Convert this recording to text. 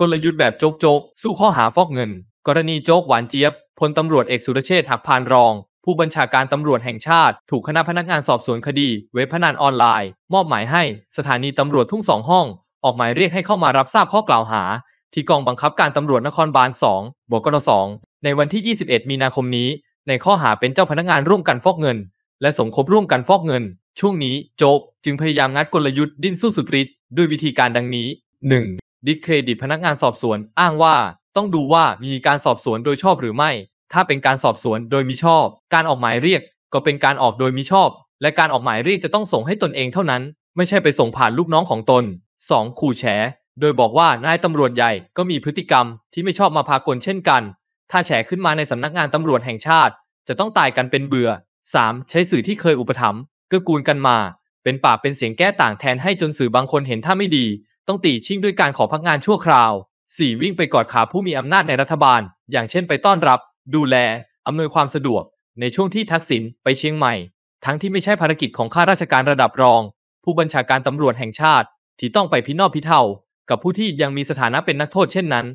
กลยุทธ์แบบโจ๊กๆ สู้ข้อหาฟอกเงิน กรณีโจ๊กหวานเจี๊ยบ พลตำรวจเอกสุรเชษฐ์หักพานรอง ผู้บัญชาการตำรวจแห่งชาติถูกคณะพนักงานสอบสวนคดีเว็บพนันออนไลน์ มอบหมายให้สถานีตำรวจทุ่งสองห้อง ออกหมายเรียกให้เข้ามารับทราบข้อกล่าวหา ที่กองบังคับการตำรวจนครบาล2บกน2ในวันที่ 21 มีนาคมนี้ในข้อหาเป็นเจ้าพนักงานร่วมกันฟอกเงิน และสมคบร่วมกันฟอกเงิน ช่วงนี้โจ๊กจึงพยายามงัดกลยุทธ์ดิ้นสู้สุดฤทธิ์ด้วยวิธีการดังนี้ 1. ดิเครดิตพนักงานสอบสวนอ้างว่าต้องดูว่ามีการสอบสวนโดยชอบหรือไม่ ถ้าเป็นการสอบสวนโดยมิชอบ การออกหมายเรียกก็เป็นการออกโดยมิชอบ และการออกหมายเรียกจะต้องส่งให้ตนเองเท่านั้น ไม่ใช่ไปส่งผ่านลูกน้องของตน 2. ขู่แฉโดยบอกว่านายตำรวจใหญ่ก็มีพฤติกรรมที่ไม่ชอบมาพากลเช่นกัน ถ้าแฉขึ้นมาในสำนักงานตำรวจแห่งชาติ จะต้องตายกันเป็นเบื่อ 3. ใช้สื่อที่เคยอุปถัมภ์เกื้อกูลกันมา เป็นปากเป็นเสียงแก้ต่างแทนให้จนสื่อบางคนเห็นท่าไม่ดีต้องตีชิงด้วยการขอพักงานชั่วคราว 4. วิ่งไปกอดขาผู้มีอำนาจในรัฐบาล อย่างเช่นไปต้อนรับ ดูแล อำนวยความสะดวก ในช่วงที่ทักษิณไปเชียงใหม่ ทั้งที่ไม่ใช่ภารกิจของข้าราชการระดับรอง ผู้บัญชาการตำรวจแห่งชาติ ที่ต้องไปพินอบพิเทากับผู้ที่ยังมีสถานะเป็นนักโทษเช่นนั้น